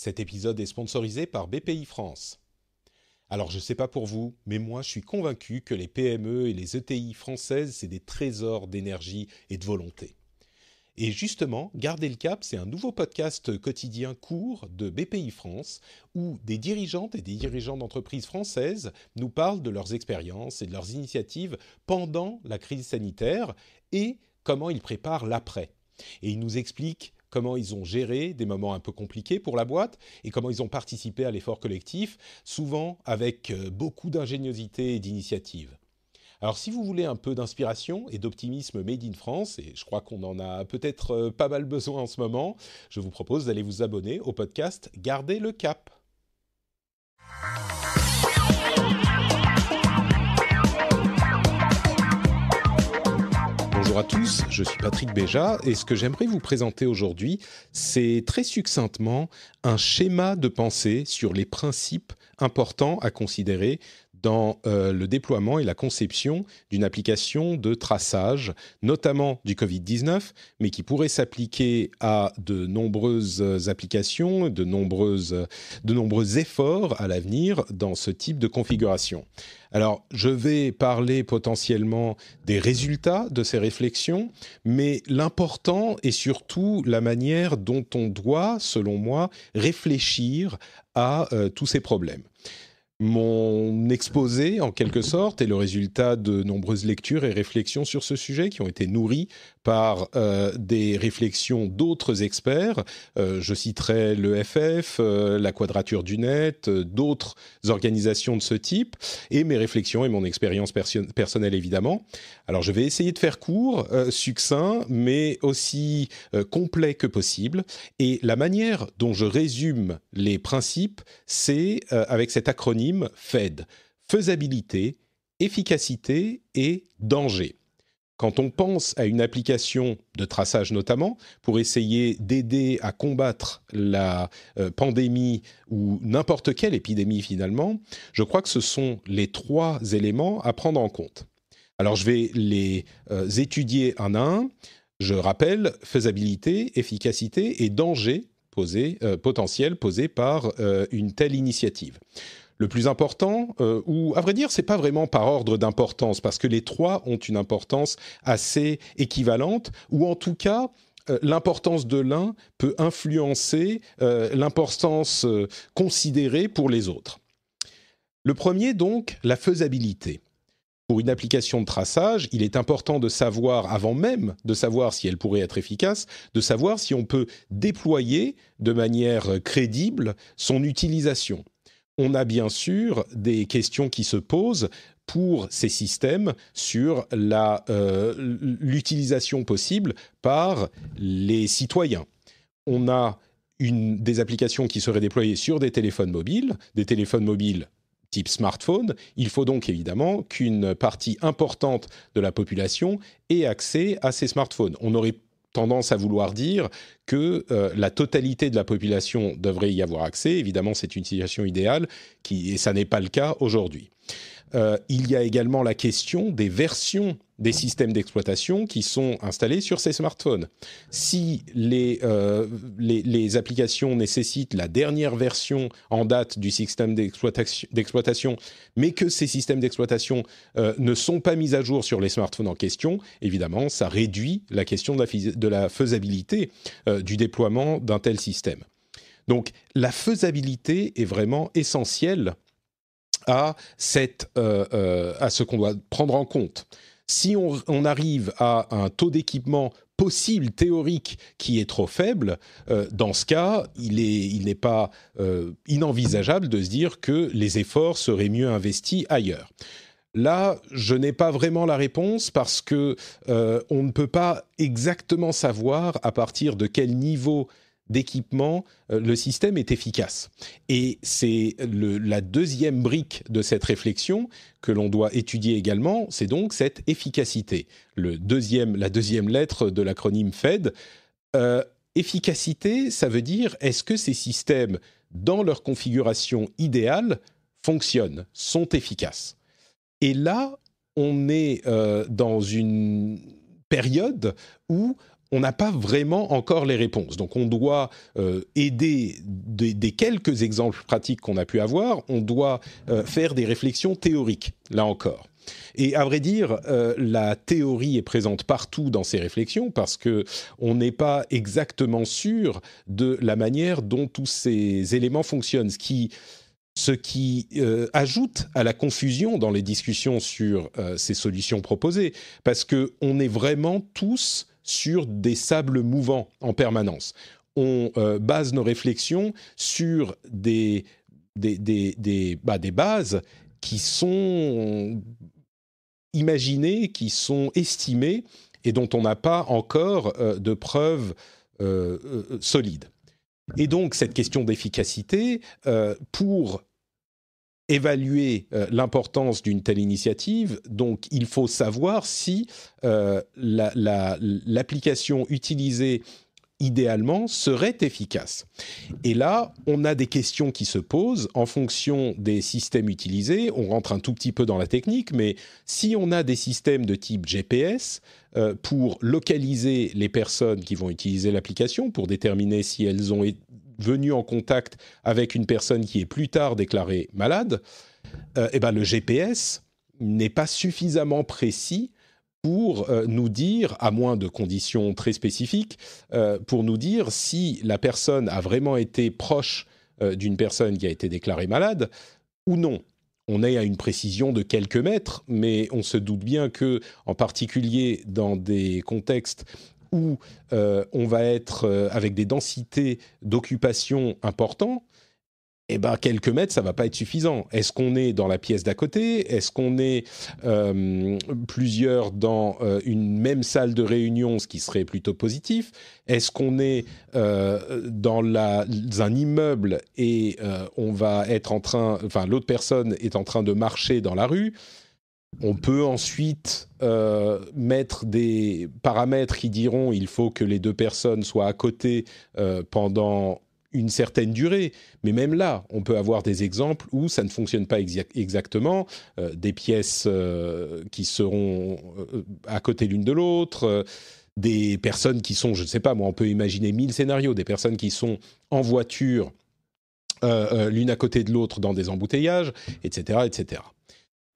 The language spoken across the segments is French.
Cet épisode est sponsorisé par BPI France. Alors je ne sais pas pour vous, mais moi je suis convaincu que les PME et les ETI françaises, c'est des trésors d'énergie et de volonté. Et justement, garder le cap, c'est un nouveau podcast quotidien court de BPI France où des dirigeantes et des dirigeants d'entreprises françaises nous parlent de leurs expériences et de leurs initiatives pendant la crise sanitaire et comment ils préparent l'après. Et ils nous expliquent comment ils ont géré des moments un peu compliqués pour la boîte et comment ils ont participé à l'effort collectif, souvent avec euh, beaucoup d'ingéniosité et d'initiative. Alors si vous voulez un peu d'inspiration et d'optimisme made in France, et je crois qu'on en a peut-être euh, pas mal besoin en ce moment, je vous propose d'aller vous abonner au podcast Gardez le cap. Bonjour à tous, je suis Patrick Béja et ce que j'aimerais vous présenter aujourd'hui, c'est très succinctement un schéma de pensée sur les principes importants à considérer dans euh, le déploiement et la conception d'une application de traçage, notamment du Covid-19, mais qui pourrait s'appliquer à de nombreuses applications, de, nombreuses, de nombreux efforts à l'avenir dans ce type de configuration. Alors, je vais parler potentiellement des résultats de ces réflexions, mais l'important est surtout la manière dont on doit, selon moi, réfléchir à euh, tous ces problèmes mon exposé en quelque sorte est le résultat de nombreuses lectures et réflexions sur ce sujet qui ont été nourries par euh, des réflexions d'autres experts. Euh, je citerai le FF, euh, la Quadrature du Net, d'autres organisations de ce type, et mes réflexions et mon expérience personnelle évidemment. Alors je vais essayer de faire court, succinct, mais aussi complet que possible. Et la manière dont je résume les principes, c'est avec cet acronyme FED, faisabilité, efficacité et danger. Quand on pense à une application de traçage notamment, pour essayer d'aider à combattre la euh, pandémie ou n'importe quelle épidémie finalement, je crois que ce sont les trois éléments à prendre en compte. Alors je vais les euh, étudier un à un. Je rappelle faisabilité, efficacité et danger posé, euh, potentiel posé par une telle initiative le plus important, euh, ou à vrai dire, c'est pas vraiment par ordre d'importance, parce que les trois ont une importance assez équivalente, ou en tout cas, euh, l'importance de l'un peut influencer euh, l'importance considérée pour les autres. Le premier, donc, la faisabilité. Pour une application de traçage, il est important de savoir, avant même de savoir si elle pourrait être efficace, de savoir si on peut déployer de manière crédible son utilisation on a bien sûr des questions qui se posent pour ces systèmes sur euh, l'utilisation possible par les citoyens. On a des applications qui seraient déployées sur des téléphones mobiles, des téléphones mobiles type smartphone, il faut donc évidemment qu'une partie importante de la population ait accès à ces smartphones. On aurait tendance à vouloir dire que euh, la totalité de la population devrait y avoir accès. Évidemment, c'est une situation idéale qui, et ça n'est pas le cas aujourd'hui. Euh, il y a également la question des versions des systèmes d'exploitation qui sont installés sur ces smartphones. Si les, euh, applications nécessitent la dernière version en date du système d'exploitation, mais que ces systèmes d'exploitation euh, ne sont pas mis à jour sur les smartphones en question, évidemment, ça réduit la question de la, faisabilité du déploiement d'un tel système. Donc la faisabilité est vraiment essentielle à, cette, euh, euh, à ce qu'on doit prendre en compte. Si on, arrive à un taux d'équipement possible théorique qui est trop faible, euh, dans ce cas, il n'est il pas inenvisageable de se dire que les efforts seraient mieux investis ailleurs. Là, je n'ai pas vraiment la réponse parce que on ne peut pas exactement savoir à partir de quel niveau d'équipement, euh, le système est efficace. Et c'est la deuxième brique de cette réflexion que l'on doit étudier également, c'est donc cette efficacité. Le deuxième, la deuxième lettre de l'acronyme FED. Euh, efficacité, ça veut dire est-ce que ces systèmes, dans leur configuration idéale, fonctionnent, sont efficaces Et là, on est euh, dans une période où on n'a pas vraiment encore les réponses. Donc on doit euh, aider des, quelques exemples pratiques qu'on a pu avoir, on doit euh, faire des réflexions théoriques, là encore. Et à vrai dire, euh, la théorie est présente partout dans ces réflexions parce que on n'est pas exactement sûr de la manière dont tous ces éléments fonctionnent, ce qui, ajoute à la confusion dans les discussions sur ces solutions proposées, parce qu'on est vraiment tous sur des sables mouvants en permanence. On euh, base nos réflexions sur des, des, bah, des, bases qui sont imaginées, qui sont estimées et dont on n'a pas encore euh, de preuves euh, solides. Et donc cette question d'efficacité, pour évaluer euh, l'importance d'une telle initiative, donc il faut savoir si euh, l'application utilisée idéalement serait efficace. Et là, on a des questions qui se posent en fonction des systèmes utilisés. On rentre un tout petit peu dans la technique, mais si on a des systèmes de type GPS euh, pour localiser les personnes qui vont utiliser l'application, pour déterminer si elles ont été venu en contact avec une personne qui est plus tard déclarée malade, euh, eh ben le GPS n'est pas suffisamment précis pour euh, nous dire, à moins de conditions très spécifiques, euh, pour nous dire si la personne a vraiment été proche d'une personne qui a été déclarée malade ou non on est à une précision de quelques mètres, mais on se doute bien que, en particulier dans des contextes où euh, on va être euh, avec des densités d'occupation importantes, eh ben, quelques mètres, ça va pas être suffisant. Est-ce qu'on est dans la pièce d'à côté Est-ce qu'on est, euh, plusieurs dans une même salle de réunion, ce qui serait plutôt positif Est-ce qu'on est, dans, un immeuble et on va être en train, l'autre personne est en train de marcher dans la rue on peut ensuite euh, mettre des paramètres qui diront il faut que les deux personnes soient à côté euh, pendant une certaine durée. Mais même là, on peut avoir des exemples où ça ne fonctionne pas exactement. Euh, des pièces qui seront à côté l'une de l'autre des personnes qui sont, je ne sais pas, moi, on peut imaginer mille scénarios, des personnes qui sont en voiture l'une à côté de l'autre dans des embouteillages, etc., etc.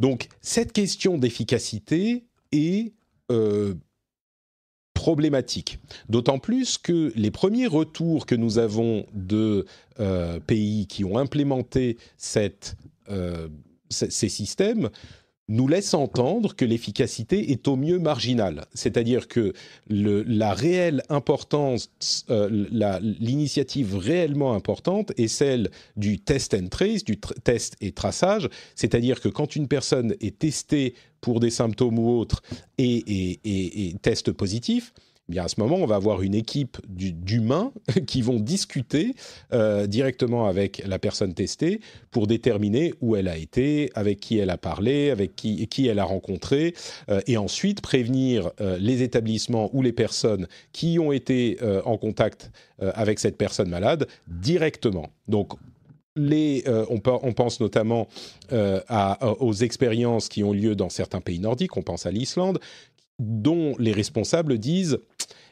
Donc cette question d'efficacité est euh, problématique, d'autant plus que les premiers retours que nous avons de euh, pays qui ont implémenté euh, ces systèmes nous laisse entendre que l'efficacité est au mieux marginale, c'est-à-dire que la réelle importance, euh, l'initiative réellement importante est celle du test and trace, du test et traçage, c'est-à-dire que quand une personne est testée pour des symptômes ou autres et, et, et positif, eh à ce moment, on va avoir une équipe d'humains qui vont discuter euh, directement avec la personne testée pour déterminer où elle a été, avec qui elle a parlé, avec qui, qui elle a rencontré, euh, et ensuite prévenir euh, les établissements ou les personnes qui ont été en contact avec cette personne malade directement. Donc, les, on, on, pense notamment à, aux expériences qui ont lieu dans certains pays nordiques, on pense à l'Islande, dont les responsables disent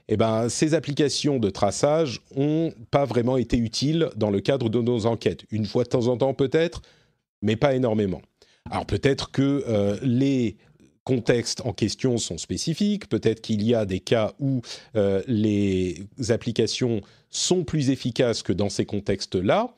eh ben, ces applications de traçage n'ont pas vraiment été utiles dans le cadre de nos enquêtes. Une fois de temps en temps peut-être, mais pas énormément. Alors peut-être que euh, les contextes en question sont spécifiques, peut-être qu'il y a des cas où euh, les applications sont plus efficaces que dans ces contextes-là,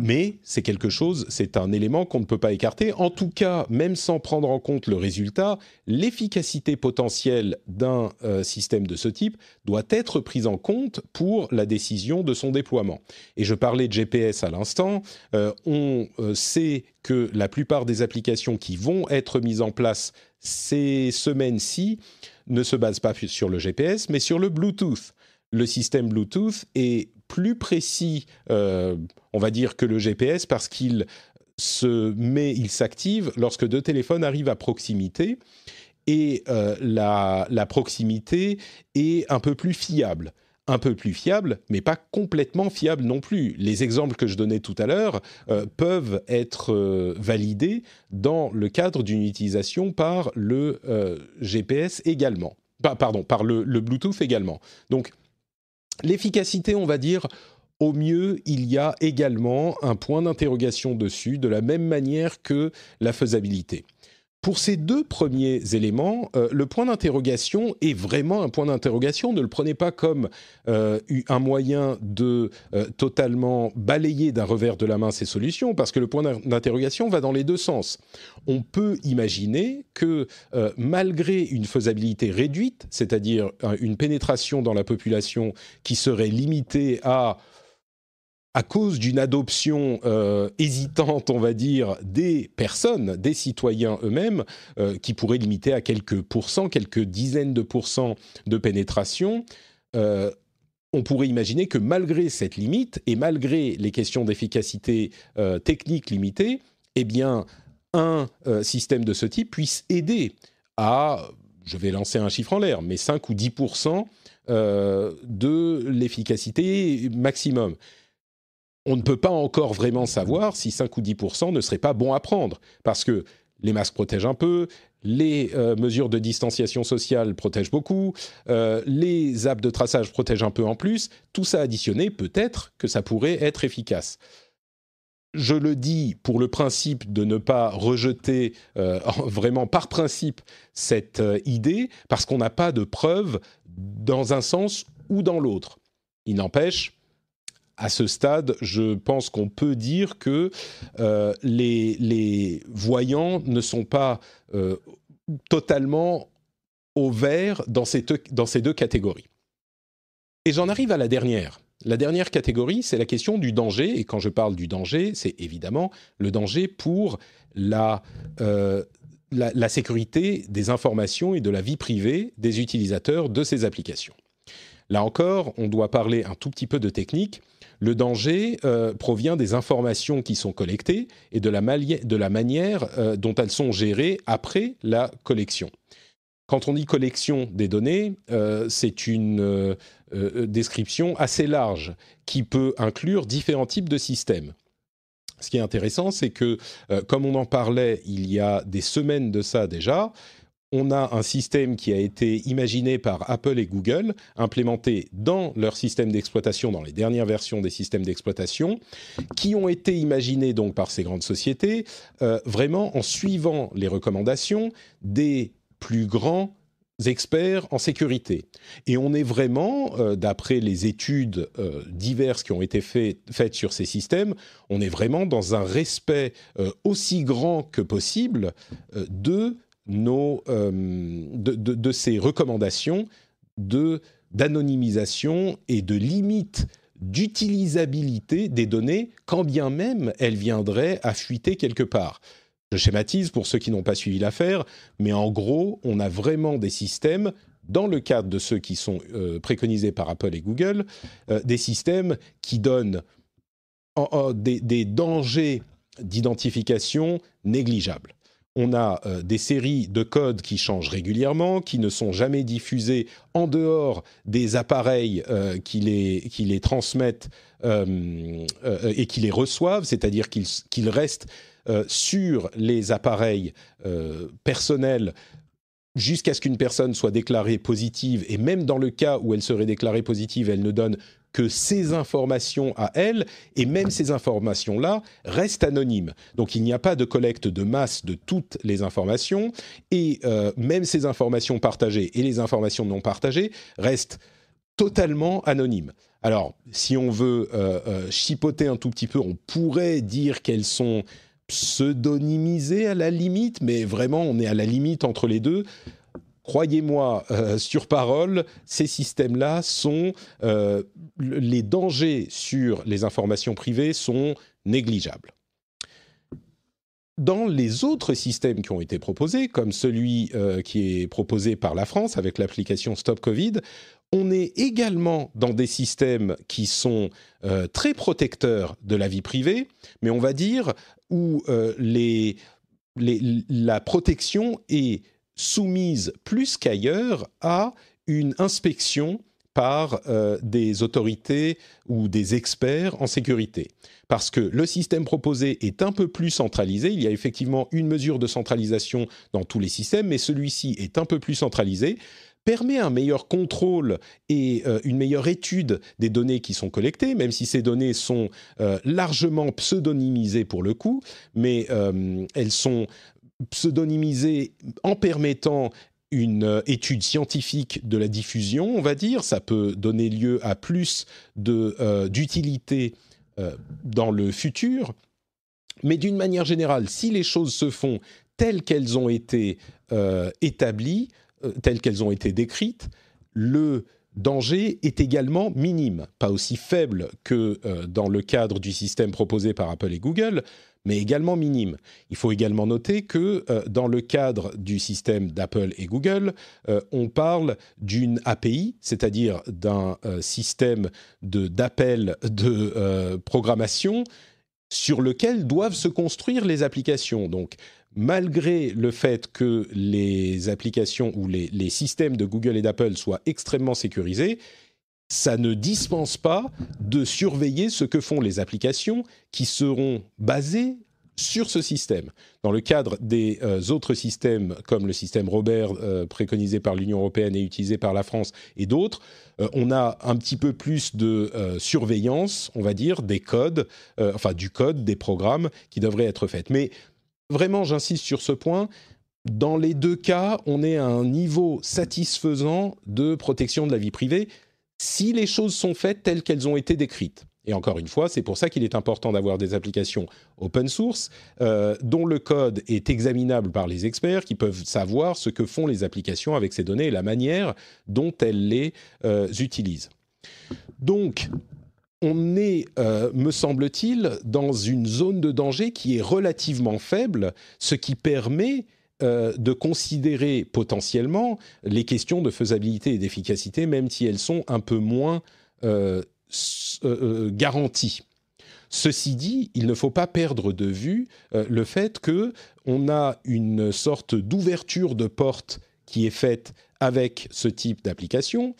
mais c'est quelque chose, c'est un élément qu'on ne peut pas écarter. En tout cas, même sans prendre en compte le résultat, l'efficacité potentielle d'un euh, système de ce type doit être prise en compte pour la décision de son déploiement. Et je parlais de GPS à l'instant. Euh, on euh, sait que la plupart des applications qui vont être mises en place ces semaines-ci ne se basent pas sur le GPS, mais sur le Bluetooth. Le système Bluetooth est plus précis, euh, on va dire, que le GPS parce qu'il se met, il s'active lorsque deux téléphones arrivent à proximité et euh, la, proximité est un peu plus fiable. Un peu plus fiable, mais pas complètement fiable non plus. Les exemples que je donnais tout à l'heure euh, peuvent être validés dans le cadre d'une utilisation par le GPS également. pardon, par le, le Bluetooth également. Donc, L'efficacité, on va dire, au mieux, il y a également un point d'interrogation dessus, de la même manière que la faisabilité. Pour ces deux premiers éléments, euh, le point d'interrogation est vraiment un point d'interrogation. Ne le prenez pas comme euh, un moyen de euh, totalement balayer d'un revers de la main ces solutions, parce que le point d'interrogation va dans les deux sens. On peut imaginer que malgré une faisabilité réduite, c'est-à-dire une pénétration dans la population qui serait limitée à à cause d'une adoption euh, hésitante, on va dire, des personnes, des citoyens eux-mêmes, euh, qui pourrait limiter à quelques pourcents, quelques dizaines de pourcents de pénétration, euh, on pourrait imaginer que malgré cette limite et malgré les questions d'efficacité technique limitée, eh bien, un système de ce type puisse aider à, je vais lancer un chiffre en l'air, mais 5 ou 10 de l'efficacité maximum on ne peut pas encore vraiment savoir si 5 ou 10 ne serait pas bon à prendre, parce que les masques protègent un peu, les euh, mesures de distanciation sociale protègent beaucoup, euh, les apps de traçage protègent un peu en plus, tout ça additionné, peut-être que ça pourrait être efficace. Je le dis pour le principe de ne pas rejeter euh, vraiment par principe cette idée, parce qu'on n'a pas de preuves dans un sens ou dans l'autre. Il n'empêche, à ce stade, je pense qu'on peut dire que euh, les, voyants ne sont pas euh, totalement au vert dans ces, deux, catégories. Et j'en arrive à la dernière. La dernière catégorie, c'est la question du danger. Et quand je parle du danger, c'est évidemment le danger pour la euh, sécurité des informations et de la vie privée des utilisateurs de ces applications. Là encore, on doit parler un tout petit peu de technique. Le danger euh, provient des informations qui sont collectées et de la, manière euh, dont elles sont gérées après la collection. Quand on dit collection des données, euh, c'est une description assez large qui peut inclure différents types de systèmes. Ce qui est intéressant, c'est que, comme on en parlait il y a des semaines de ça déjà, on a un système qui a été imaginé par Apple et Google, implémenté dans leur système d'exploitation, dans les dernières versions des systèmes d'exploitation, qui ont été imaginés donc par ces grandes sociétés, euh, vraiment en suivant les recommandations des plus grands experts en sécurité. Et on est vraiment, euh, d'après les études euh, diverses qui ont été faites sur ces systèmes, on est vraiment dans un respect aussi grand que possible de euh, de, ces recommandations d'anonymisation et de limite d'utilisabilité des données, quand bien même elles viendraient à fuiter quelque part. Je schématise pour ceux qui n'ont pas suivi l'affaire, mais en gros, on a vraiment des systèmes, dans le cadre de ceux qui sont euh, préconisés par Apple et Google, euh, des systèmes qui donnent des dangers d'identification négligeables on a euh, des séries de codes qui changent régulièrement, qui ne sont jamais diffusés en dehors des appareils euh, qui, les, qui les transmettent euh, et qui les reçoivent, c'est-à-dire qu'ils restent sur les appareils personnels jusqu'à ce qu'une personne soit déclarée positive, et même dans le cas où elle serait déclarée positive, elle ne donne que ces informations à elle, et même ces informations-là, restent anonymes. Donc il n'y a pas de collecte de masse de toutes les informations, et euh, même ces informations partagées et les informations non partagées restent totalement anonymes. Alors, si on veut euh, euh, chipoter un tout petit peu, on pourrait dire qu'elles sont pseudonymisées à la limite, mais vraiment, on est à la limite entre les deux croyez-moi euh, sur parole, ces systèmes-là sont euh, les dangers sur les informations privées sont négligeables. Dans les autres systèmes qui ont été proposés, comme celui euh, qui est proposé par la France avec l'application Stop Covid, on est également dans des systèmes qui sont très protecteurs de la vie privée, mais on va dire où les, la protection est soumise plus qu'ailleurs à une inspection par euh, des autorités ou des experts en sécurité. Parce que le système proposé est un peu plus centralisé, il y a effectivement une mesure de centralisation dans tous les systèmes, mais celui-ci est un peu plus centralisé, permet un meilleur contrôle et euh, une meilleure étude des données qui sont collectées, même si ces données sont euh, largement pseudonymisées pour le coup, mais elles sont pseudonymiser en permettant une euh, étude scientifique de la diffusion, on va dire, ça peut donner lieu à plus euh, d'utilité euh, dans le futur. Mais d'une manière générale, si les choses se font telles qu'elles ont été établies, telles qu'elles ont été décrites, le danger est également minime, pas aussi faible que dans le cadre du système proposé par Apple et Google, mais également minime. Il faut également noter que euh, dans le cadre du système d'Apple et Google, euh, on parle d'une API, c'est-à-dire d'un euh, système d'appel de, programmation sur lequel doivent se construire les applications. Donc, malgré le fait que les applications ou les, les systèmes de Google et d'Apple soient extrêmement sécurisés, ça ne dispense pas de surveiller ce que font les applications qui seront basées sur ce système. Dans le cadre des euh, autres systèmes, comme le système Robert euh, préconisé par l'Union européenne et utilisé par la France et d'autres, euh, on a un petit peu plus de surveillance, on va dire, des codes, enfin du code, des programmes qui devraient être faits. Mais vraiment, j'insiste sur ce point. Dans les deux cas, on est à un niveau satisfaisant de protection de la vie privée si les choses sont faites telles qu'elles ont été décrites. Et encore une fois, c'est pour ça qu'il est important d'avoir des applications open source euh, dont le code est examinable par les experts qui peuvent savoir ce que font les applications avec ces données et la manière dont elles les euh, utilisent. Donc, on est, euh, me semble-t-il, dans une zone de danger qui est relativement faible, ce qui permet euh, de considérer potentiellement les questions de faisabilité et d'efficacité, même si elles sont un peu moins euh, euh, garanties. Ceci dit, il ne faut pas perdre de vue le fait que on a une sorte d'ouverture de porte qui est faite avec ce type d'application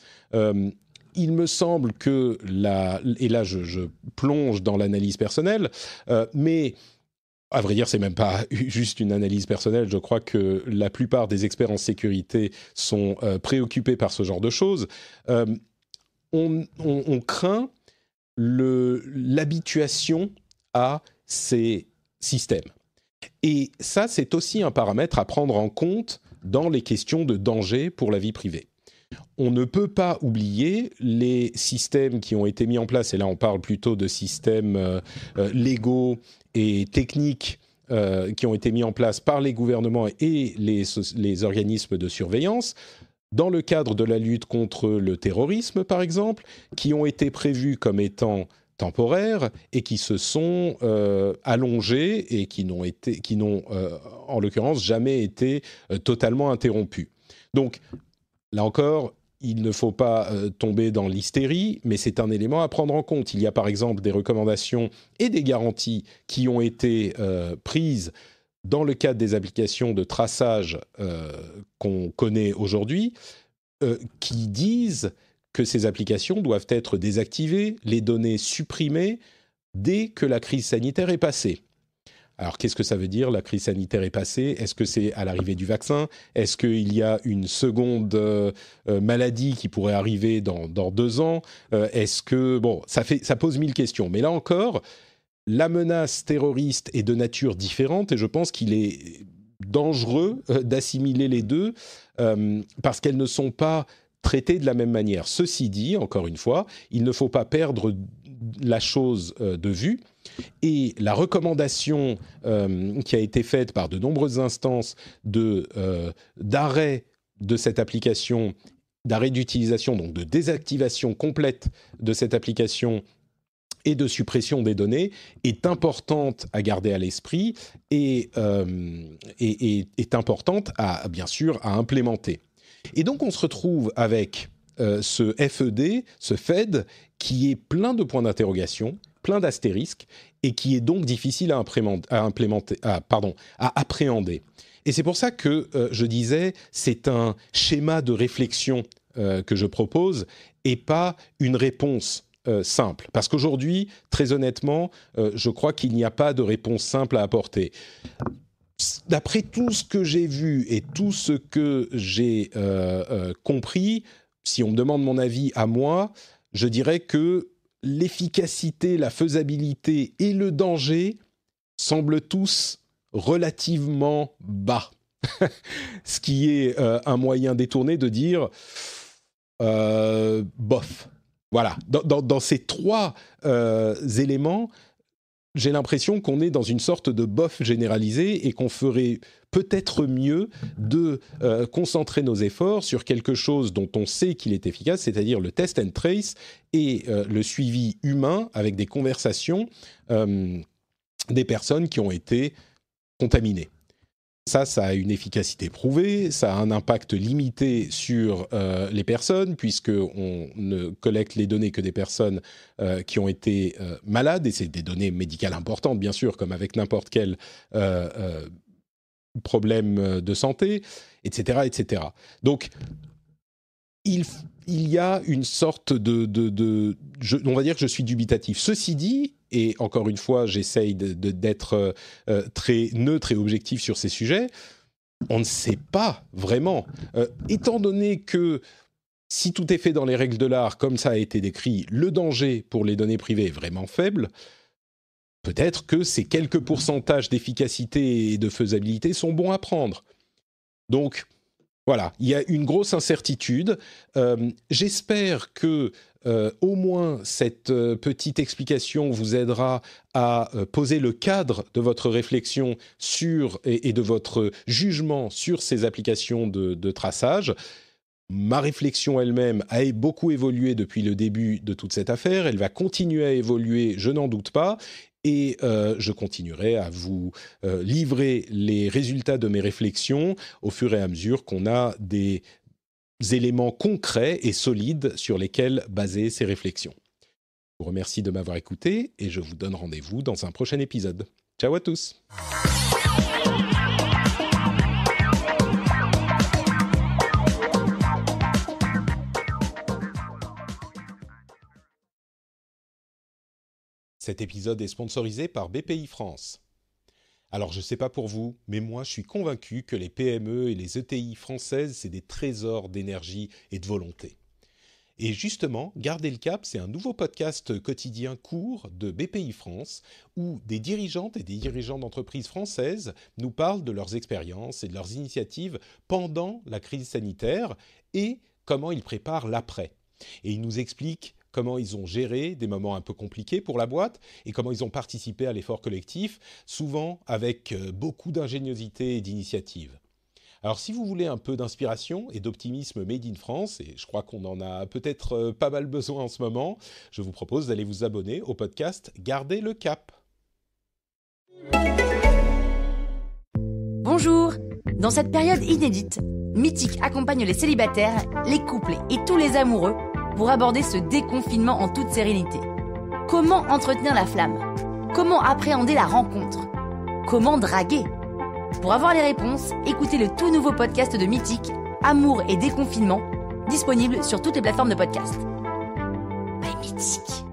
il me semble que la, et là je, plonge dans l'analyse personnelle, mais à vrai dire, c'est même pas juste une analyse personnelle. Je crois que la plupart des experts en sécurité sont euh, préoccupés par ce genre de choses. Euh, on, on, craint l'habituation à ces systèmes. Et ça, c'est aussi un paramètre à prendre en compte dans les questions de danger pour la vie privée on ne peut pas oublier les systèmes qui ont été mis en place, et là on parle plutôt de systèmes euh, euh, légaux et techniques euh, qui ont été mis en place par les gouvernements et les, organismes de surveillance, dans le cadre de la lutte contre le terrorisme par exemple, qui ont été prévus comme étant temporaires et qui se sont allongés et qui n'ont, qui n'ont en l'occurrence jamais été totalement interrompus. Donc Là encore, il ne faut pas euh, tomber dans l'hystérie, mais c'est un élément à prendre en compte. Il y a par exemple des recommandations et des garanties qui ont été euh, prises dans le cadre des applications de traçage euh, qu'on connaît aujourd'hui, qui disent que ces applications doivent être désactivées, les données supprimées dès que la crise sanitaire est passée. Alors qu'est-ce que ça veut dire La crise sanitaire est passée. Est-ce que c'est à l'arrivée du vaccin Est-ce qu'il y a une seconde euh, euh, maladie qui pourrait arriver dans, dans deux ans euh, Est-ce que bon, ça fait ça pose mille questions. Mais là encore, la menace terroriste est de nature différente et je pense qu'il est dangereux d'assimiler les deux parce qu'elles ne sont pas traitées de la même manière. Ceci dit, encore une fois, il ne faut pas perdre la chose euh, de vue. Et la recommandation euh, qui a été faite par de nombreuses instances de euh, d'arrêt de cette application, d'arrêt d'utilisation, donc de désactivation complète de cette application et de suppression des données est importante à garder à l'esprit et, est importante à bien sûr à implémenter. Et donc on se retrouve avec euh, ce FED, ce Fed, qui est plein de points d'interrogation, plein d'astérisques, et qui est donc difficile à, à implémenter, pardon, à appréhender. Et c'est pour ça que euh, je disais, c'est un schéma de réflexion euh, que je propose et pas une réponse simple. Parce qu'aujourd'hui, très honnêtement, je crois qu'il n'y a pas de réponse simple à apporter. D'après tout ce que j'ai vu et tout ce que j'ai compris, si on me demande mon avis à moi, je dirais que l'efficacité, la faisabilité et le danger semblent tous relativement bas. Ce qui est euh, un moyen détourné de dire euh, bof. Voilà, dans, ces trois euh, éléments, j'ai l'impression qu'on est dans une sorte de bof généralisé et qu'on ferait peut-être mieux de euh, concentrer nos efforts sur quelque chose dont on sait qu'il est efficace, c'est-à-dire le test and trace et euh, le suivi humain avec des conversations euh, des personnes qui ont été contaminées. Ça, ça a une efficacité prouvée, ça a un impact limité sur euh, les personnes, puisqu'on ne collecte les données que des personnes euh, qui ont été euh, malades, et c'est des données médicales importantes, bien sûr, comme avec n'importe quel problème de santé, etc. etc. Donc, il, y a une sorte de... on va dire que je suis dubitatif. Ceci dit, et encore une fois, j'essaye d'être euh, euh, très neutre et objectif sur ces sujets, on ne sait pas vraiment. Euh, étant donné que si tout est fait dans les règles de l'art, comme ça a été décrit, le danger pour les données privées est vraiment faible, peut-être que ces quelques pourcentages d'efficacité et de faisabilité sont bons à prendre. Donc, voilà, il y a une grosse incertitude. J'espère que euh, au moins cette euh, petite explication vous aidera à euh, poser le cadre de votre réflexion sur et, de votre jugement sur ces applications de, traçage. Ma réflexion elle-même a beaucoup évolué depuis le début de toute cette affaire. Elle va continuer à évoluer, je n'en doute pas. Et je continuerai à vous livrer les résultats de mes réflexions au fur et à mesure qu'on a des éléments concrets et solides sur lesquels baser ses réflexions. Je vous remercie de m'avoir écouté et je vous donne rendez-vous dans un prochain épisode. Ciao à tous Cet épisode est sponsorisé par BPI France. Alors je ne sais pas pour vous, mais moi je suis convaincu que les PME et les ETI françaises, c'est des trésors d'énergie et de volonté. Et justement, garder le cap, c'est un nouveau podcast quotidien court de BPI France où des dirigeantes et des dirigeants d'entreprises françaises nous parlent de leurs expériences et de leurs initiatives pendant la crise sanitaire et comment ils préparent l'après. Et ils nous expliquent comment ils ont géré des moments un peu compliqués pour la boîte et comment ils ont participé à l'effort collectif, souvent avec euh, beaucoup d'ingéniosité et d'initiative. Alors si vous voulez un peu d'inspiration et d'optimisme made in France, et je crois qu'on en a peut-être euh, pas mal besoin en ce moment, je vous propose d'aller vous abonner au podcast Gardez le cap. Bonjour Dans cette période inédite, Mythique accompagne les célibataires, les couples et tous les amoureux pour aborder ce déconfinement en toute sérénité. Comment entretenir la flamme Comment appréhender la rencontre Comment draguer Pour avoir les réponses, écoutez le tout nouveau podcast de Mythique, Amour et déconfinement, disponible sur toutes les plateformes de podcast. Mythique.